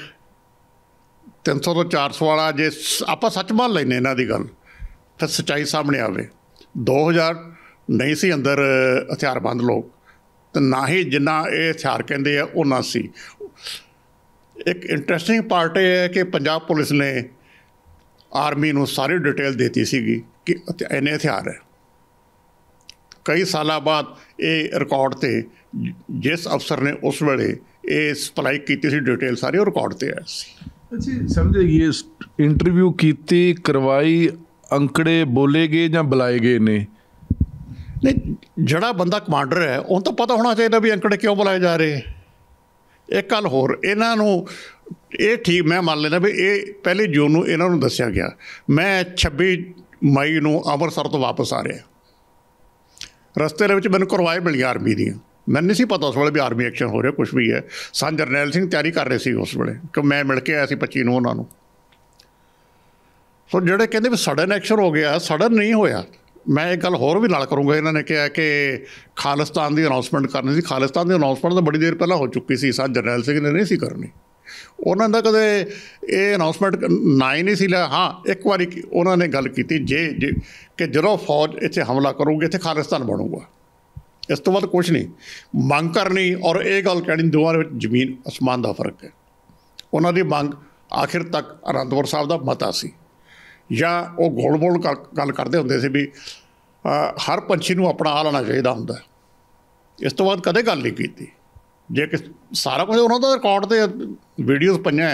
[SPEAKER 1] 300 ਤੋਂ 400 ਵਾਲਾ ਜੇ ਆਪਾਂ ਸੱਚ ਮੰਨ ਲੈਨੇ ਇਹਨਾਂ ਦੀ ਗੱਲ ਤਾਂ ਸਚਾਈ ਸਾਹਮਣੇ ਆਵੇ 2000 ਨਹੀਂ ਸੀ ਅੰਦਰ ਹਥਿਆਰਬੰਦ ਲੋਕ ਤੇ ਨਾ ਹੀ ਜਿੰਨਾ ਇਹ ਹਥਿਆਰ ਕਹਿੰਦੇ ਆ ਉਹਨਾਂ ਸੀ ਇੱਕ ਇੰਟਰਸਟਿੰਗ ਪਾਰਟ ਇਹ ਹੈ ਕਿ ਪੰਜਾਬ ਪੁਲਿਸ ਨੇ ਆਰਮੀ ਨੂੰ ਸਾਰੀ ਡਿਟੇਲ ਦਿੱਤੀ ਸੀਗੀ ਕਿ ਇੰਨੇ ਹਥਿਆਰ ਹੈ ਕਈ ਸਾਲਾਂ ਬਾਅਦ ਇਹ ਰਿਕਾਰਡ ਤੇ ਜਿਸ ਅਫਸਰ ਨੇ ਉਸ ਵੇਲੇ ਇਹ ਸਪਲਾਈ ਕੀਤੀ ਸੀ ਡਿਟੇਲ ਸਾਰੀ ਉਹ ਰਿਕਾਰਡ
[SPEAKER 2] ਤੇ ਆਇਆ ਸੀ ਅੱਛਾ ਸਮਝੇਗੀ ਇਸ ਇੰਟਰਵਿਊ ਕੀਤੀ ਕਰਵਾਈ ਅੰਕੜੇ ਬੋਲੇ ਗਏ ਜਾਂ ਬੁਲਾਏ ਗਏ ਨੇ ਨਹੀਂ ਜਿਹੜਾ ਬੰਦਾ ਕਮਾਂਡਰ ਹੈ
[SPEAKER 1] ਉਹਨੂੰ ਤਾਂ ਪਤਾ ਹੋਣਾ ਚਾਹੀਦਾ ਵੀ ਅੰਕੜੇ ਕਿਉਂ ਬੁਲਾਏ ਜਾ ਰਹੇ ਇੱਕ ਗੱਲ ਹੋਰ ਇਹਨਾਂ ਨੂੰ ਇਹ ਠੀਕ ਮੈਂ ਮੰਨ ਲੈਂਦਾ ਵੀ ਇਹ ਪਹਿਲੇ ਜੂਨ ਨੂੰ ਇਹਨਾਂ ਨੂੰ ਦੱਸਿਆ ਗਿਆ ਮੈਂ 26 ਮਈ ਨੂੰ ਅੰਮ੍ਰਿਤਸਰ ਤੋਂ ਵਾਪਸ ਆ ਰਿਹਾ ਰਸਤੇ ਦੇ ਵਿੱਚ ਮੈਨੂੰ ਕਰਵਾਏ ਗਿਆ ਆਰਮੀ ਦੀਆਂ ਮੈਨੂੰ ਨਹੀਂ ਸੀ ਪਤਾ ਉਸ ਵੇਲੇ ਵੀ ਆਰਮੀ ਐਕਸ਼ਨ ਹੋ ਰਿਹਾ ਕੁਝ ਵੀ ਹੈ ਸਾਨ ਜਰਨੈਲ ਸਿੰਘ ਤਿਆਰੀ ਕਰ ਰਹੇ ਸੀ ਉਸ ਵੇਲੇ ਕਿ ਮੈਂ ਮਿਲ ਕੇ ਆਇਆ ਸੀ 25 ਨੂੰ ਉਹਨਾਂ ਨੂੰ ਸੋ ਜਿਹੜੇ ਕਹਿੰਦੇ ਵੀ ਸਡਨ ਐਕਸ਼ਨ ਹੋ ਗਿਆ ਸਡਨ ਨਹੀਂ ਹੋਇਆ ਮੈਂ ਇਹ ਗੱਲ ਹੋਰ ਵੀ ਨਾਲ ਕਰੂੰਗਾ ਇਹਨਾਂ ਨੇ ਕਿਹਾ ਕਿ ਖਾਲਿਸਤਾਨ ਦੀ ਅਨਾਉਂਸਮੈਂਟ ਕਰਨੀ ਸੀ ਖਾਲਿਸਤਾਨ ਦੀ ਅਨਾਉਂਸਮੈਂਟ ਤਾਂ ਬੜੀ ਦੇਰ ਪਹਿਲਾਂ ਹੋ ਚੁੱਕੀ ਸੀ ਸਾਨ ਜਰਨੈਲ ਸਿੰਘ ਨੇ ਨਹੀਂ ਸੀ ਕਰਨੀ ਉਹਨਾਂ ਦਾ ਕਦੇ ਇਹ ਅਨਾਉਂਸਮੈਂਟ ਨਾ ਹੀ ਨਹੀਂ ਸੀ ਲਿਆ ਹਾਂ ਇੱਕ ਵਾਰੀ ਉਹਨਾਂ ਨੇ ਗੱਲ ਕੀਤੀ ਜੇ ਕਿ ਜਦੋਂ ਫੌਜ ਇੱਥੇ ਹਮਲਾ ਕਰੂਗੀ ਇੱਥੇ ਖਾਲਿਸਤਾਨ ਬਣੂਗਾ ਇਸ ਤੋਂ ਬਾਅਦ ਕੁਝ ਨਹੀਂ ਮੰਗ ਕਰਨੀ ਔਰ ਇਹ ਗੱਲ ਕਹਿਣੀ ਦੋਵਾਂ ਵਿੱਚ ਜ਼ਮੀਨ ਅਸਮਾਨ ਦਾ ਫਰਕ ਹੈ ਉਹਨਾਂ ਦੀ ਮੰਗ ਆਖਿਰ ਤੱਕ ਅਨੰਦਪੁਰ ਸਾਹਿਬ ਦਾ ਮਤਾ ਸੀ ਜਾਂ ਉਹ ਗੋਲ-ਗੋਲ ਗੱਲ ਕਰਦੇ ਹੁੰਦੇ ਸੀ ਵੀ ਹਰ ਪੰਛੀ ਨੂੰ ਆਪਣਾ ਆ ਲੈਣਾ ਚਾਹੀਦਾ ਹੁੰਦਾ ਇਸ ਤੋਂ ਬਾਅਦ ਕਦੇ ਗੱਲ ਨਹੀਂ ਕੀਤੀ ਜੇ ਕਿ ਸਾਰਾ ਕੁਝ ਉਹਨਾਂ ਦਾ ਰਿਕਾਰਡ ਤੇ ਵੀਡੀਓਜ਼ ਪਈਆਂ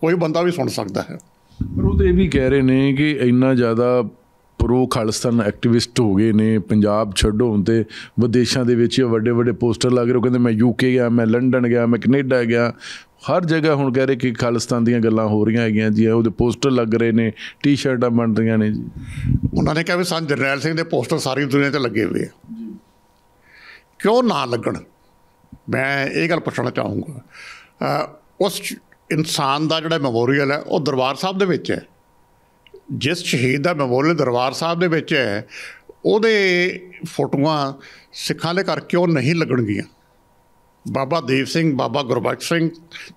[SPEAKER 1] ਕੋਈ ਬੰਦਾ ਵੀ ਸੁਣ ਸਕਦਾ ਹੈ
[SPEAKER 2] ਪਰ ਉਹ ਤੇ ਇਹ ਵੀ ਕਹਿ ਰਹੇ ਨੇ ਕਿ ਇੰਨਾ ਜ਼ਿਆਦਾ ਪ੍ਰੋ ਖਾਲਸਤਾਨ ਐਕਟਿਵਿਸਟ ਹੋ ਗਏ ਨੇ ਪੰਜਾਬ ਛੱਡੋ ਹੁਣ ਤੇ ਵਿਦੇਸ਼ਾਂ ਦੇ ਵਿੱਚ ਵੱਡੇ ਵੱਡੇ ਪੋਸਟਰ ਲੱਗ ਰਹੇ ਉਹ ਕਹਿੰਦੇ ਮੈਂ ਯੂਕੇ ਗਿਆ ਮੈਂ ਲੰਡਨ ਗਿਆ ਮੈਂ ਕੈਨੇਡਾ ਗਿਆ ਹਰ ਜਗ੍ਹਾ ਹੁਣ ਕਹਿ ਰਹੇ ਕਿ ਖਾਲਸਤਾਨ ਦੀਆਂ ਗੱਲਾਂ ਹੋ ਰਹੀਆਂ ਹੈਗੀਆਂ ਜੀ ਉਹਦੇ ਪੋਸਟਰ ਲੱਗ ਰਹੇ ਨੇ ਟੀ-ਸ਼ਰਟਾਂ ਬਣ ਰਹੀਆਂ ਨੇ ਜੀ ਉਹਨਾਂ ਨੇ ਕਿਹਾ ਵੀ ਸੰਤ ਜਰਨੈਲ ਸਿੰਘ ਦੇ ਪੋਸਟਰ ਸਾਰੀ ਦੁਨੀਆ ਤੇ ਲੱਗੇ ਹੋਏ ਆ
[SPEAKER 1] ਕਿਉਂ ਨਾ ਲੱਗਣ ਮੈਂ ਇਹ ਗੱਲ ਪੁੱਛਣਾ ਚਾਹੂੰਗਾ ਉਸ ਇਨਸਾਨ ਦਾ ਜਿਹੜਾ ਮੈਮੋਰੀਅਲ ਹੈ ਉਹ ਦਰਬਾਰ ਸਾਹਿਬ ਦੇ ਵਿੱਚ ਹੈ ਜਿਸ ਸ਼ਹੀਦ ਦਾ ਮੈਮੋਰੀਅਲ ਦਰਬਾਰ ਸਾਹਿਬ ਦੇ ਵਿੱਚ ਹੈ ਉਹਦੇ ਫੋਟੋਆਂ ਸਿੱਖਾਂ ਦੇ ਘਰ ਕਿਉਂ ਨਹੀਂ ਲੱਗਣਗੀਆਂ ਬਾਬਾ ਦੇਵ ਸਿੰਘ ਬਾਬਾ ਗੁਰਬਖਸ਼ ਸਿੰਘ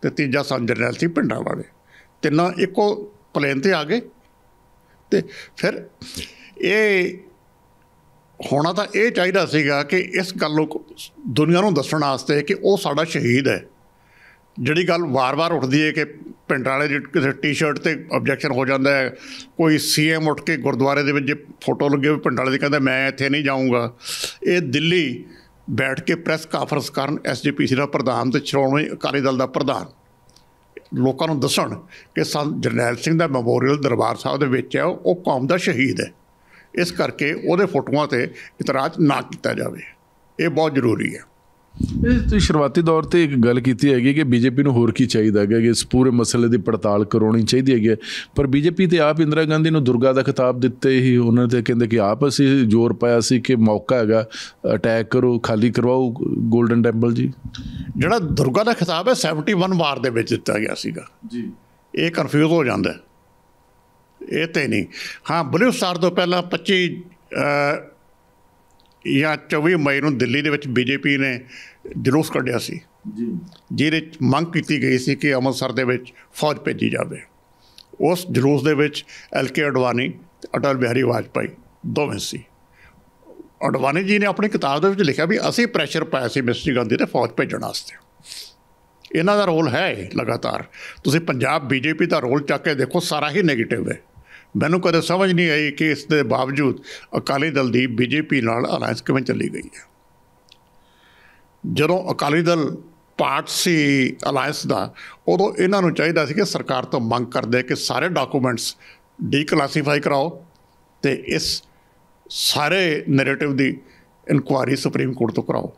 [SPEAKER 1] ਤੇ ਤੀਜਾ ਸੰਤ ਜਰਨੈਲ ਸਿੰਘ ਪਿੰਡਾਂ ਵਾਲੇ ਤਿੰਨਾਂ ਇੱਕੋ ਪਲੇਨ ਤੇ ਆ ਗਏ ਤੇ ਫਿਰ ਇਹ ਹੋਣਾ ਤਾਂ ਇਹ ਚਾਹੀਦਾ ਸੀਗਾ ਕਿ ਇਸ ਗੱਲ ਨੂੰ ਦੁਨੀਆ ਨੂੰ ਦੱਸਣ ਵਾਸਤੇ ਕਿ ਉਹ ਸਾਡਾ ਸ਼ਹੀਦ ਹੈ ਜਿਹੜੀ ਗੱਲ ਵਾਰ-ਵਾਰ ਉੱਠਦੀ ਹੈ ਕਿ ਪਿੰਡ ਵਾਲੇ ਜਿਹੜੇ ਕਿਸੇ ਟੀ-ਸ਼ਰਟ ਤੇ ਆਬਜੈਕਸ਼ਨ ਹੋ ਜਾਂਦਾ ਹੈ ਕੋਈ ਸੀਐਮ ਉੱਠ ਕੇ ਗੁਰਦੁਆਰੇ ਦੇ ਵਿੱਚ ਜੇ ਫੋਟੋ ਲੱਗੇ ਹੋਏ ਪਿੰਡ ਵਾਲੇ ਦੀ ਕਹਿੰਦਾ ਮੈਂ ਇੱਥੇ ਨਹੀਂ ਜਾਊਂਗਾ ਇਹ ਦਿੱਲੀ ਬੈਠ ਕੇ ਪ੍ਰੈਸ ਕਾਨਫਰੰਸ ਕਰਨ ਐਸਜੀਪੀਸੀ ਦਾ ਪ੍ਰਧਾਨ ਤੇ ਸ਼੍ਰੋਮਣੀ ਅਕਾਲੀ ਦਲ ਦਾ ਪ੍ਰਧਾਨ ਲੋਕਾਂ ਨੂੰ ਦੱਸਣ ਕਿ ਸੰਤ ਜਰਨੈਲ ਸਿੰਘ ਦਾ ਮੈਮੋਰੀਅਲ ਦਰਬਾਰ ਸਾਹਿਬ ਦੇ ਵਿੱਚ ਹੈ ਉਹ ਕੌਮ ਦਾ ਸ਼ਹੀਦ ਹੈ ਇਸ ਕਰਕੇ ਉਹਦੇ ਫੋਟੋਆਂ ਤੇ ਇਤਰਾਜ਼ ਨਾ ਕੀਤਾ ਜਾਵੇ ਇਹ ਬਹੁਤ ਜ਼ਰੂਰੀ ਹੈ
[SPEAKER 2] ਤੁਸੀਂ ਸ਼ੁਰੂਆਤੀ ਦੌਰ ਤੇ ਇੱਕ ਗੱਲ ਕੀਤੀ ਹੈਗੀ ਕਿ ਬੀਜੇਪੀ ਨੂੰ ਹੋਰ ਕੀ ਚਾਹੀਦਾ ਹੈਗਾ ਕਿ ਇਸ ਪੂਰੇ ਮਸਲੇ ਦੀ ਪੜਤਾਲ ਕਰਾਉਣੀ ਚਾਹੀਦੀ ਹੈਗੀ ਪਰ ਬੀਜੇਪੀ ਤੇ ਆਪ ਇੰਦਰਾ ਗਾਂਧੀ ਨੂੰ ਦੁਰਗਾ ਦਾ ਖਿਤਾਬ ਦਿੱਤੇ ਹੀ ਉਹਨਾਂ ਤੇ ਕਹਿੰਦੇ ਕਿ ਆਪ ਅਸੀਂ ਜ਼ੋਰ ਪਾਇਆ ਸੀ ਕਿ ਮੌਕਾ ਹੈਗਾ ਅਟੈਕ ਕਰੋ ਖਾਲੀ ਕਰਵਾਓ 골ਡਨ ਟੈਂਪਲ ਜੀ
[SPEAKER 1] ਜਿਹੜਾ ਦੁਰਗਾ ਦਾ ਖਿਤਾਬ ਹੈ 71 ਵਾਰ ਦੇ ਵਿੱਚ ਦਿੱਤਾ ਗਿਆ ਸੀਗਾ ਜੀ ਇਹ ਕਨਫਿਊਜ਼ ਹੋ ਜਾਂਦਾ ਹੈ ਇਹ ਤੇ ਨਹੀਂ ਹਾਂ ਬਲੂ ਸਟਾਰ ਤੋਂ ਪਹਿਲਾਂ 25 ਜਾਂ 24 ਮਈ ਨੂੰ ਦਿੱਲੀ ਦੇ ਵਿੱਚ ਬੀਜੇਪੀ ਨੇ ਜਲੂਸ ਕੱਢਿਆ ਸੀ ਜੀ ਜਿਹਦੇ ਵਿੱਚ ਮੰਗ ਕੀਤੀ ਗਈ ਸੀ ਕਿ ਅੰਮ੍ਰਿਤਸਰ ਦੇ ਵਿੱਚ ਫੌਜ ਭੇਜੀ ਜਾਵੇ ਉਸ ਜਲੂਸ ਦੇ ਵਿੱਚ ਐਲਕੇ ਅਡਵਾਨੀ ਅਟਲ ਬਿਹਾਰੀ ਵਾਜਪਾਈ ਦੋਵੇਂ ਸੀ ਅਡਵਾਨੀ ਜੀ ਨੇ ਆਪਣੀ ਕਿਤਾਬ ਦੇ ਵਿੱਚ ਲਿਖਿਆ ਵੀ ਅਸੀਂ ਪ੍ਰੈਸ਼ਰ ਪਾਇਆ ਸੀ ਮਿਸਟਰ ਗਾਂਧੀ ਤੇ ਫੌਜ ਭੇਜਣ ਵਾਸਤੇ ਇਹਨਾਂ ਦਾ ਰੋਲ ਹੈ ਲਗਾਤਾਰ ਤੁਸੀਂ ਪੰਜਾਬ ਬੀਜੇਪੀ ਦਾ ਰੋਲ ਚੱਕ ਕੇ ਦੇਖੋ ਸਾਰਾ ਹੀ 네ਗੇਟਿਵ ਹੈ ਮੈਨੂੰ ਕਦੇ ਸਮਝ ਨਹੀਂ ਆਈ ਕਿ ਇਸ ਦੇ ਬਾਵਜੂਦ ਅਕਾਲੀ ਦਲ ਦੀ ਬੀਜੇਪੀ ਨਾਲ ਅਲਾਈਅੰਸ ਕਿਵੇਂ ਚੱਲੀ ਗਈ ਹੈ ਜਦੋਂ ਅਕਾਲੀ ਦਲ ਪਾਰਟ ਸੀ ਅਲਾਈਅੰਸ ਦਾ ਉਦੋਂ ਇਹਨਾਂ ਨੂੰ ਚਾਹੀਦਾ ਸੀ ਕਿ ਸਰਕਾਰ ਤੋਂ ਮੰਗ ਕਰਦੇ ਕਿ ਸਾਰੇ ਡਾਕੂਮੈਂਟਸ ਡੀਕਲਾਸੀਫਾਈ ਕਰਾਓ ਤੇ ਇਸ ਸਾਰੇ ਨੈਰੇਟਿਵ ਦੀ ਇਨਕੁਆਰੀ ਸੁਪਰੀਮ ਕੋਰਟ ਤੋਂ ਕਰਾਓ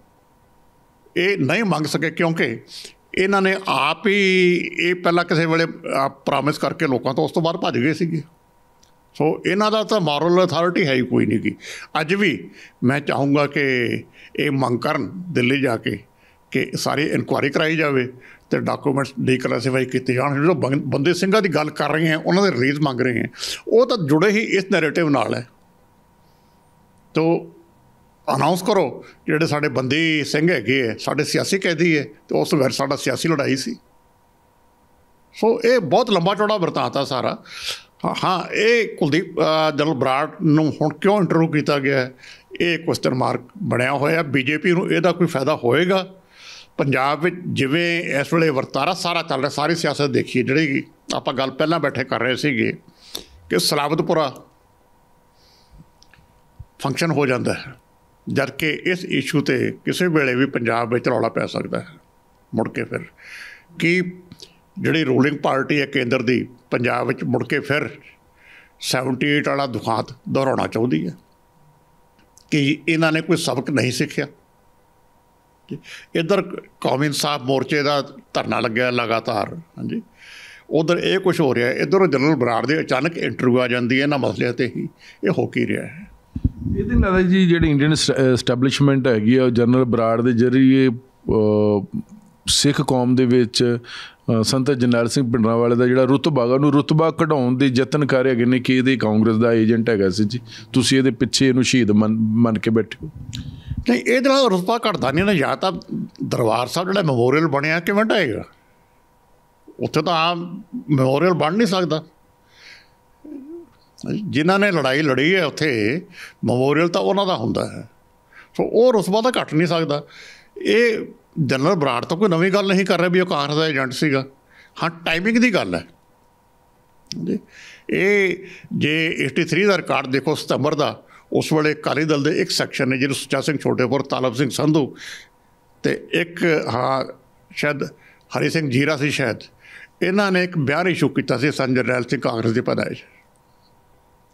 [SPEAKER 1] ਇਹ ਨਹੀਂ ਮੰਗ ਸਕੇ ਕਿਉਂਕਿ ਇਹਨਾਂ ਨੇ ਆਪ ਹੀ ਇਹ ਪਹਿਲਾਂ ਕਿਸੇ ਵੇਲੇ ਪ੍ਰੋਮਿਸ ਕਰਕੇ ਲੋਕਾਂ ਤੋਂ ਉਸ ਤੋਂ ਬਾਅਦ ਭੱਜ ਗਏ ਸੀਗੇ ਸੋ ਇਹਨਾਂ ਦਾ ਤਾਂ ਮੋਰਲ ਅਥਾਰਟੀ ਹੈ ਹੀ ਕੋਈ ਨਹੀਂ ਅੱਜ ਵੀ ਮੈਂ ਚਾਹੂੰਗਾ ਕਿ ਇਹ ਮੰਗ ਕਰਨ ਦਿੱਲੀ ਜਾ ਕੇ ਕਿ ਸਾਰੀ ਇਨਕੁਆਇਰੀ ਕਰਾਈ ਜਾਵੇ ਤੇ ਡਾਕੂਮੈਂਟਸ ਡੀਕਲਾਸੀਫਾਈ ਕੀਤੇ ਜਾਣ ਜਿਹੜੇ ਬੰਦੇ ਸਿੰਘਾਂ ਦੀ ਗੱਲ ਕਰ ਰਹੇ ਆ ਉਹਨਾਂ ਦੇ ਰੀਜ਼ ਮੰਗ ਰਹੇ ਆ ਉਹ ਤਾਂ ਜੁੜੇ ਹੀ ਇਸ ਨੈਰੇਟਿਵ ਨਾਲ ਹੈ ਤੋਂ ਅਨਾਉਂਸ ਕਰੋ ਜਿਹੜੇ ਸਾਡੇ ਬੰਦੀ ਸਿੰਘ ਹੈਗੇ ਆ ਸਾਡੇ ਸਿਆਸੀ ਕੈਦੀ ਹੈ ਤੇ ਉਸ ਵੇਰ ਸਾਡਾ ਸਿਆਸੀ ਲੜਾਈ ਸੀ ਸੋ ਇਹ ਬਹੁਤ ਲੰਬਾ ਚੌੜਾ ਵਰਤਾਤਾ ਸਾਰਾ ਹਾਂ ਇਹ ਕੁਲਦੀਪ ਜਨਰਲ ਬਰਾੜ ਨੂੰ ਹੁਣ ਕਿਉਂ ਇੰਟਰਵਿਊ ਕੀਤਾ ਗਿਆ ਹੈ ਇਹ ਕੁਐਸਚਨ ਮਾਰਕ ਬਣਿਆ ਹੋਇਆ ਬੀਜੇਪੀ ਨੂੰ ਇਹਦਾ ਕੋਈ ਫਾਇਦਾ ਹੋਏਗਾ ਪੰਜਾਬ ਵਿੱਚ ਜਿਵੇਂ ਇਸ ਵੇਲੇ ਵਰਤਾਰਾ ਸਾਰਾ ਚੱਲ ਰਿਹਾ ਸਾਰੀ ਸਿਆਸਤ ਦੇਖੀ ਜਿਹੜੀ ਆਪਾਂ ਗੱਲ ਪਹਿਲਾਂ ਬੈਠੇ ਕਰ ਰਹੇ ਸੀਗੇ ਕਿ ਸਲਾਵਤਪੁਰਾ ਫੰਕਸ਼ਨ ਹੋ ਜਾਂਦਾ ਹੈ ਜਦ ਕਿ ਇਸ ਇਸ਼ੂ ਤੇ ਕਿਸੇ ਵੇਲੇ ਵੀ ਪੰਜਾਬ ਵਿੱਚ ਰੌਲਾ ਪੈ ਸਕਦਾ ਹੈ ਮੁੜ ਕੇ ਫਿਰ ਕਿ ਜਿਹੜੀ ਰੂਲਿੰਗ ਪਾਰਟੀ ਹੈ ਕੇਂਦਰ ਦੀ ਪੰਜਾਬ ਵਿੱਚ ਮੁੜ ਕੇ ਫਿਰ 78 ਵਾਲਾ ਦੁਖਾਂਤ ਦੁਹਰਾਉਣਾ ਚਾਹੁੰਦੀ ਹੈ ਕਿ ਇਹਨਾਂ ਨੇ ਕੋਈ ਸਬਕ ਨਹੀਂ ਸਿੱਖਿਆ ਇਧਰ ਕੌਮੀ ਇਨਸਾਫ ਮੋਰਚੇ ਦਾ ਧਰਨਾ ਲੱਗਿਆ ਲਗਾਤਾਰ ਹਾਂਜੀ ਉਧਰ ਇਹ ਕੁਝ ਹੋ ਰਿਹਾ ਇਧਰੋਂ ਜਨਰਲ ਬਰਾੜ ਦੇ ਅਚਾਨਕ ਇੰਟਰਵਿਊ ਆ ਜਾਂਦੀ ਹੈ ਨਾ ਮਸਲੇ ਤੇ ਹੀ ਇਹ ਹੋ ਕੀ ਰਿਹਾ ਹੈ
[SPEAKER 2] ਇਹਦੇ ਨਾਲ ਜੀ ਜਿਹੜੀ ਇੰਡੀਅਨ ਸਟੈਬਲਿਸ਼ਮੈਂਟ ਹੈਗੀ ਆ ਜਨਰਲ ਬਰਾੜ ਦੇ ਜਰੀਏ ਸਿੱਖ ਕੌਮ ਦੇ ਵਿੱਚ ਸੰਤ ਜਨਰਲ ਸਿੰਘ ਪਿੰਡਰਾਵਾਲੇ ਦਾ ਜਿਹੜਾ ਰੁਤਬਾਗਾ ਨੂੰ ਰੁਤਬਾ ਕਢਾਉਣ ਦੇ ਯਤਨ ਕਰ ਰਹੇ ਨੇ ਕਿ ਇਹਦੇ ਕਾਂਗਰਸ ਦਾ ਏਜੰਟ ਹੈਗਾ ਸੀ ਜੀ ਤੁਸੀਂ ਇਹਦੇ ਪਿੱਛੇ ਇਹਨੂੰ ਸ਼ਹੀਦ ਮੰਨ ਕੇ ਬੈਠੇ ਹੋ
[SPEAKER 1] ਨਹੀਂ ਇਹਦੇ ਨਾਲ ਰੁਤਬਾ ਘਟਦਾ ਨਹੀਂ ਨਾ ਜਾਂ ਤਾਂ ਦਰਬਾਰ ਸਾਹਿਬ ਜਿਹੜਾ ਮੈਮੋਰੀਅਲ ਬਣਿਆ ਕਿਵੇਂ ਢਾਏਗਾ ਉੱਥੇ ਤਾਂ ਆਮ ਮੈਮੋਰੀਅਲ ਬਣ ਨਹੀਂ ਸਕਦਾ ਜਿਨ੍ਹਾਂ ਨੇ ਲੜਾਈ ਲੜੀ ਹੈ ਉੱਥੇ ਮੈਮੋਰੀਅਲ ਤਾਂ ਉਹਨਾਂ ਦਾ ਹੁੰਦਾ ਹੈ ਸੋ ਉਹ ਰੁਤਬਾ ਤਾਂ ਘਟ ਨਹੀਂ ਸਕਦਾ ਇਹ ਜਨਰਲ ਬਰਾੜ ਤੋਂ ਕੋਈ ਨਵੀਂ ਗੱਲ ਨਹੀਂ ਕਰ ਰਿਹਾ ਵੀ ਉਹ ਕਾਂਗਰਸ ਦਾ ਏਜੰਟ ਸੀਗਾ ਹਾਂ ਟਾਈਮਿੰਗ ਦੀ ਗੱਲ ਹੈ ਇਹ ਜੇ 83 ਦਾ ਰਿਕਾਰਡ ਦੇਖੋ ਸਤੰਬਰ ਦਾ ਉਸ ਵੇਲੇ ਕਾਲੀ ਦਲ ਦੇ ਇੱਕ ਸੈਕਸ਼ਨ ਨੇ ਜਿਹਨੂੰ ਸੁਚਾ ਸਿੰਘ ਛੋਟੇਪੁਰ ਤਾਲਬ ਸਿੰਘ ਸੰਧੂ ਤੇ ਇੱਕ ਹਾਂ ਸ਼ਾਇਦ ਹਰੀ ਸਿੰਘ ਜੀਰਾ ਸੀ ਸ਼ਾਇਦ ਇਹਨਾਂ ਨੇ ਇੱਕ ਬਿਆਨ ਇਸ਼ੂ ਕੀਤਾ ਸੀ ਸੰਜਰ ਰੈਲ ਸਿੰਘ ਕਾਂਗਰਸ ਦੇ ਪਦਾਇਸ਼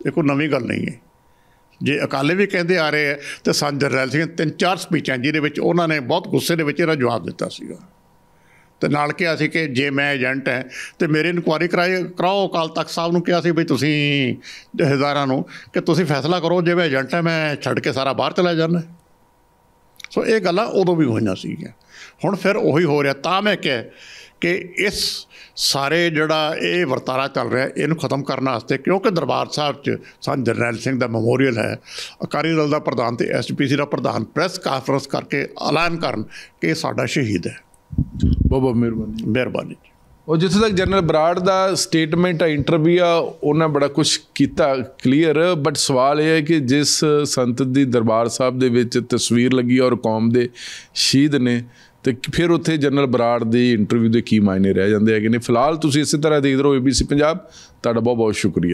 [SPEAKER 1] ਇਹ ਕੋਈ ਨਵੀਂ ਗੱਲ ਨਹੀਂ ਹੈ ਜੇ ਅਕਾਲੇ ਵੀ ਕਹਿੰਦੇ ਆ ਰਹੇ ਆ ਤੇ ਸੰਤ ਜਰਨੈਲ ਸਿੰਘ ਤਿੰਨ ਚਾਰ ਸਪੀਚਾਂ ਜਿਹਦੇ ਵਿੱਚ ਉਹਨਾਂ ਨੇ ਬਹੁਤ ਗੁੱਸੇ ਦੇ ਵਿੱਚ ਇਹਦਾ ਜਵਾਬ ਦਿੱਤਾ ਸੀਗਾ ਤੇ ਨਾਲ ਕਿਹਾ ਸੀ ਕਿ ਜੇ ਮੈਂ ਏਜੰਟ ਹੈ ਤੇ ਮੇਰੇ ਇਨਕੁਆਰੀ ਕਰਾਏ ਕਰਾਓ ਅਕਾਲ ਤਖਤ ਸਾਹਿਬ ਨੂੰ ਕਿਹਾ ਸੀ ਵੀ ਤੁਸੀਂ ਹਜ਼ਾਰਾਂ ਨੂੰ ਕਿ ਤੁਸੀਂ ਫੈਸਲਾ ਕਰੋ ਜੇ ਮੈਂ ਏਜੰਟ ਹੈ ਮੈਂ ਛੱਡ ਕੇ ਸਾਰਾ ਬਾਹਰ ਚਲਾ ਜਾਣਾ ਸੋ ਇਹ ਗੱਲਾਂ ਉਦੋਂ ਵੀ ਹੋਈਆਂ ਸੀਗੀਆਂ ਹੁਣ ਫਿਰ ਉਹੀ ਹੋ ਰਿਹਾ ਤਾਂ ਮੈਂ ਕਿਹਾ ਕਿ ਇਸ ਸਾਰੇ ਜਿਹੜਾ ਇਹ ਵਰਤਾਰਾ ਚੱਲ ਰਿਹਾ ਇਹਨੂੰ ਖਤਮ ਕਰਨ ਵਾਸਤੇ ਕਿਉਂਕਿ ਦਰਬਾਰ ਸਾਹਿਬ 'ਚ ਸੰਤ ਜਰਨੈਲ ਸਿੰਘ ਦਾ ਮੈਮੋਰੀਅਲ ਹੈ ਅਕਾਲੀ ਦਲ ਦਾ ਪ੍ਰਧਾਨ ਤੇ ਐਸਪੀਸੀ ਦਾ ਪ੍ਰਧਾਨ ਪ੍ਰੈਸ ਕਾਨਫਰੰਸ ਕਰਕੇ ਐਲਾਨ ਕਰਨ ਕਿ ਸਾਡਾ ਸ਼ਹੀਦ ਹੈ ਬਹੁਤ ਬਹੁਤ ਮਿਹਰਬਾਨੀ ਮਿਹਰਬਾਨੀ
[SPEAKER 2] ਉਹ ਜਿੱਥੇ ਤੱਕ ਜਨਰਲ ਬਰਾੜ ਦਾ ਸਟੇਟਮੈਂਟ ਆ ਇੰਟਰਵਿਊ ਆ ਉਹਨਾਂ ਬੜਾ ਕੁਝ ਕੀਤਾ ਕਲੀਅਰ ਬਟ ਸਵਾਲ ਇਹ ਹੈ ਕਿ ਜਿਸ ਸੰਤ ਦੀ ਦਰਬਾਰ ਸਾਹਿਬ ਦੇ ਵਿੱਚ ਤਸਵੀਰ ਲੱਗੀ ਔਰ ਕੌਮ ਦੇ ਸ਼ਹੀਦ ਨੇ ਤੇ ਫਿਰ ਉੱਥੇ ਜਨਰਲ ਬਰਾੜ ਦੀ ਇੰਟਰਵਿਊ ਦੇ ਕੀ ਮਾਇਨੇ ਰਹਿ ਜਾਂਦੇ ਹੈਗੇ ਨੇ ਫਿਲਹਾਲ ਤੁਸੀਂ ਇਸੇ ਤਰ੍ਹਾਂ ਦੇਖਦੇ ਰਹੋ ABC ਪੰਜਾਬ ਤੁਹਾਡਾ ਬਹੁਤ ਬਹੁਤ ਸ਼ੁਕਰੀਆ